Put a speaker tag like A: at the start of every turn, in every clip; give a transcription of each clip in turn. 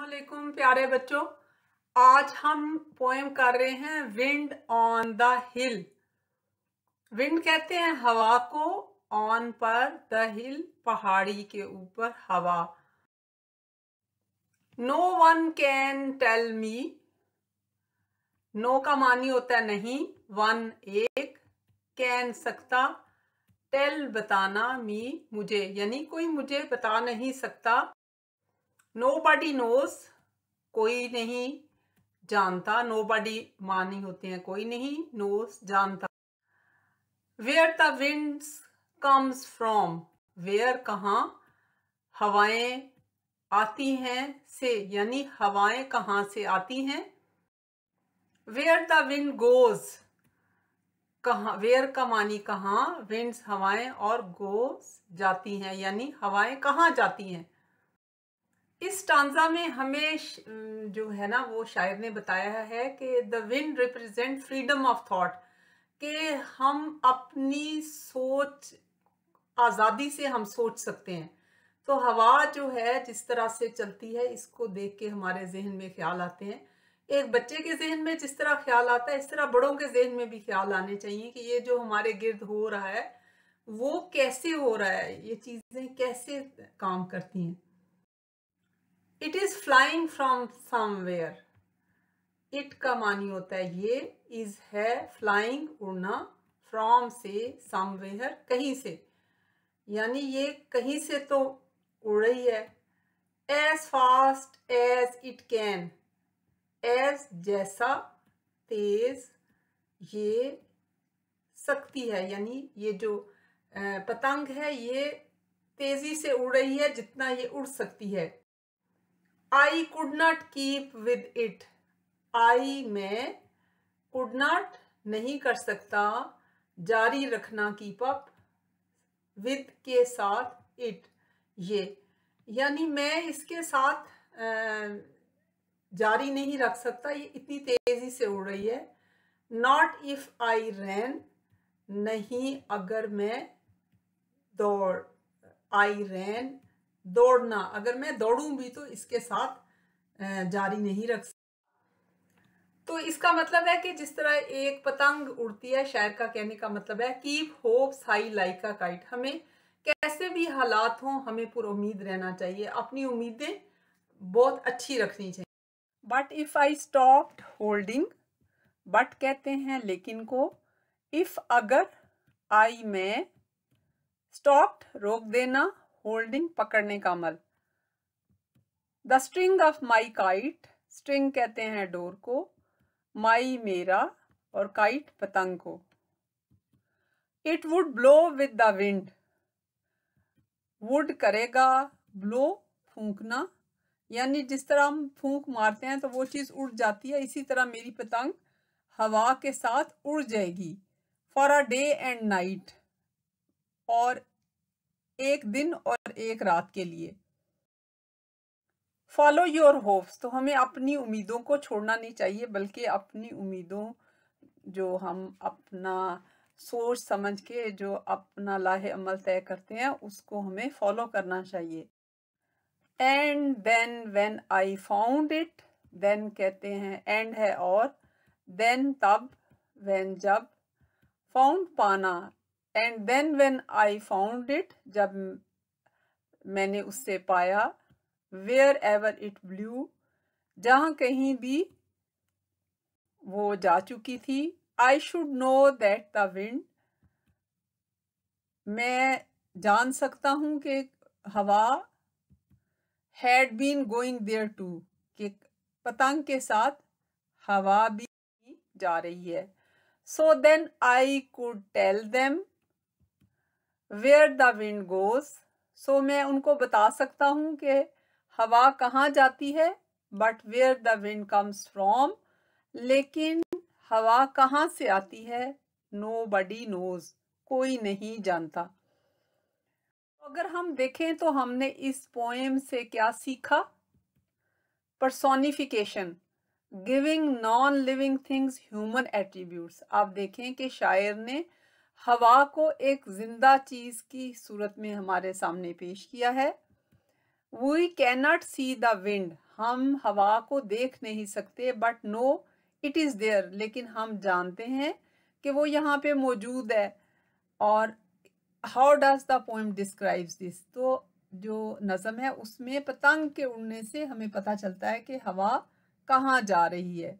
A: असलकुम प्यारे बच्चों आज हम पोएम कर रहे हैं wind on the hill wind कहते हैं हवा को ऑन पर द हिल पहाड़ी के ऊपर हवा no one can tell me no का मानी होता है नहीं वन एक कैन सकता टेल बताना मी मुझे यानी कोई मुझे बता नहीं सकता नो बडी नोस कोई नहीं जानता नो बडी मानी होते हैं कोई नहीं नोस जानता where the winds comes from where कहाँ हवाएं आती हैं से यानी हवाएं कहाँ से आती हैं वेयर द विंड गोज कहाँ वेयर का मानी कहाँ विंड्स हवाएं और गोज जाती हैं यानी हवाएं कहाँ जाती हैं इस टांज़ा में हमें जो है ना वो शायर ने बताया है कि the win represent freedom of thought कि हम अपनी सोच आज़ादी से हम सोच सकते हैं तो हवा जो है जिस तरह से चलती है इसको देख के हमारे जहन में ख्याल आते हैं एक बच्चे के जहन में जिस तरह ख्याल आता है इस तरह बड़ों के जहन में भी ख्याल आने चाहिए कि ये जो हमारे गिर्द हो रहा है वो कैसे हो रहा है ये चीज़ें कैसे काम करती हैं it is flying from somewhere it का मानी होता है ये इज है फ्लाइंग उड़ना फ्रॉम से समवेयर कहीं से यानी ये कहीं से तो उड़ रही है as fast as it can as जैसा तेज ये सकती है यानी ये जो पतंग है ये तेजी से उड़ रही है जितना ये उड़ सकती है I could not keep with it I मैं कुड नॉट नहीं कर सकता जारी रखना कीप अप विद के साथ इट ये यानी मैं इसके साथ जारी नहीं रख सकता ये इतनी तेज़ी से उड़ रही है नॉट इफ़ आई रैन नहीं अगर मैं दौड़ आई रैन दौड़ना अगर मैं दौड़ूं भी तो इसके साथ जारी नहीं रख तो इसका मतलब है कि जिस तरह एक पतंग उड़ती है शायर का कहने का मतलब है keep hopes high like kite हमें कैसे भी हालात हों हमें पुरुद रहना चाहिए अपनी उम्मीदें बहुत अच्छी रखनी चाहिए but if I stop holding but कहते हैं लेकिन को इफ़ अगर आई मैं स्टॉप रोक देना होल्डिंग पकड़ने का अमल the string of my kite string कहते हैं डोर को माई मेरा और काइट पतंग को it would blow with the wind would करेगा ब्लो फूकना यानी जिस तरह हम फूंक मारते हैं तो वो चीज़ उड़ जाती है इसी तरह मेरी पतंग हवा के साथ उड़ जाएगी for a day and night और एक दिन और एक रात के लिए फॉलो योर होप्स तो हमें अपनी उम्मीदों को छोड़ना नहीं चाहिए बल्कि अपनी उम्मीदों जो हम अपना सोच समझ के जो अपना लाहे अमल तय करते हैं उसको हमें फॉलो करना चाहिए and then when I found it then कहते हैं एंड है और देन तब वेन जब फाउंड पाना and then when I found it जब मैंने उससे पाया वेयर एवर इट ब्लू जहाँ कहीं भी वो जा चुकी थी I should know that the wind मैं जान सकता हूँ कि हवा had been going there to कि पतंग के साथ हवा भी जा रही है so then I could tell them where the wind goes so मैं उनको बता सकता हूँ कि हवा कहाँ जाती है but where the wind comes from लेकिन हवा कहाँ से आती है नो बडी नोज कोई नहीं जानता अगर हम देखें तो हमने इस पोएम से क्या सीखा personification giving non living things human attributes आप देखें कि शायर ने हवा को एक जिंदा चीज की सूरत में हमारे सामने पेश किया है we cannot see the wind हम हवा को देख नहीं सकते but know it is there लेकिन हम जानते हैं कि वो यहाँ पे मौजूद है और how does the poem describes this तो जो नज़म है उसमें पतंग के उड़ने से हमें पता चलता है कि हवा कहाँ जा रही है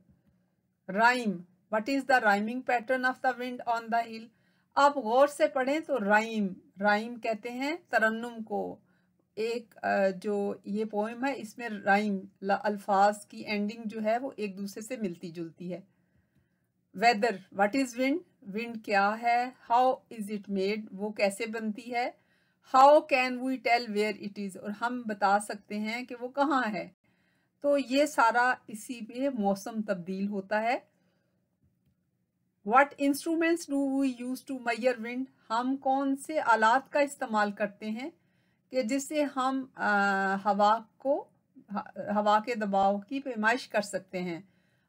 A: rhyme what is the rhyming pattern of the wind on the hill आप गौर से पढ़ें तो राइम राइम कहते हैं तरन्नुम को एक जो ये पोइम है इसमें राइम अल्फाज की एंडिंग जो है वो एक दूसरे से मिलती जुलती है weather what is wind wind क्या है हाउ इज़ इट मेड वो कैसे बनती है how can we tell where it is और हम बता सकते हैं कि वो कहाँ है तो ये सारा इसी पे मौसम तब्दील होता है what instruments do we use to measure wind हम कौन से आलात का इस्तेमाल करते हैं कि जिससे हम आ, हवा को हवा के दबाव की पैमाइश कर सकते हैं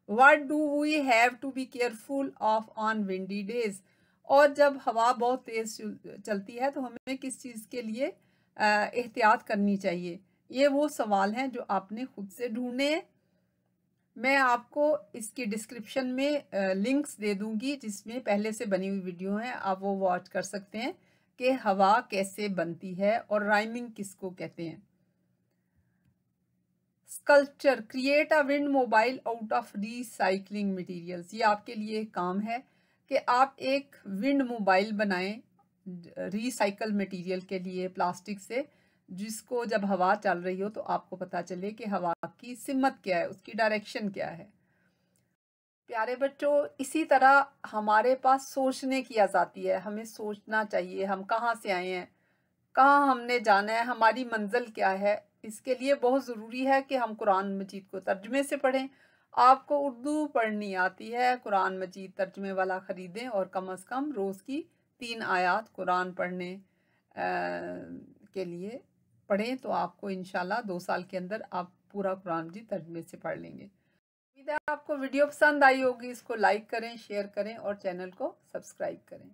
A: what do we have to be careful of on windy days और जब हवा बहुत तेज़ चलती है तो हमें किस चीज़ के लिए एहतियात करनी चाहिए ये वो सवाल हैं जो आपने खुद से ढूंढने हैं मैं आपको इसकी डिस्क्रिप्शन में लिंक्स दे दूंगी जिसमें पहले से बनी हुई वीडियो हैं आप वो वॉच कर सकते हैं कि हवा कैसे बनती है और राइमिंग किसको कहते हैं sculpture create a wind mobile out of recycling materials ये आपके लिए काम है कि आप एक विंड मोबाइल बनाएं रिसाइकल मटेरियल के लिए प्लास्टिक से जिसको जब हवा चल रही हो तो आपको पता चले कि हवा की सिमत क्या है उसकी डायरेक्शन क्या है प्यारे बच्चों इसी तरह हमारे पास सोचने की आज़ादी है हमें सोचना चाहिए हम कहाँ से आए हैं कहाँ हमने जाना है हमारी मंजिल क्या है इसके लिए बहुत ज़रूरी है कि हम कुरान मजीद को तर्जमे से पढ़ें आपको उर्दू पढ़नी आती है कुरान मजीद तर्जमे वाला ख़रीदें और कम अज़ कम रोज़ की तीन आयात कुरान पढ़ने आ, के लिए पढ़ें तो आपको इन दो साल के अंदर आप पूरा कुरान जी तर्जमे से पढ़ लेंगे उम्मीद है आपको वीडियो पसंद आई होगी इसको लाइक करें शेयर करें और चैनल को सब्सक्राइब करें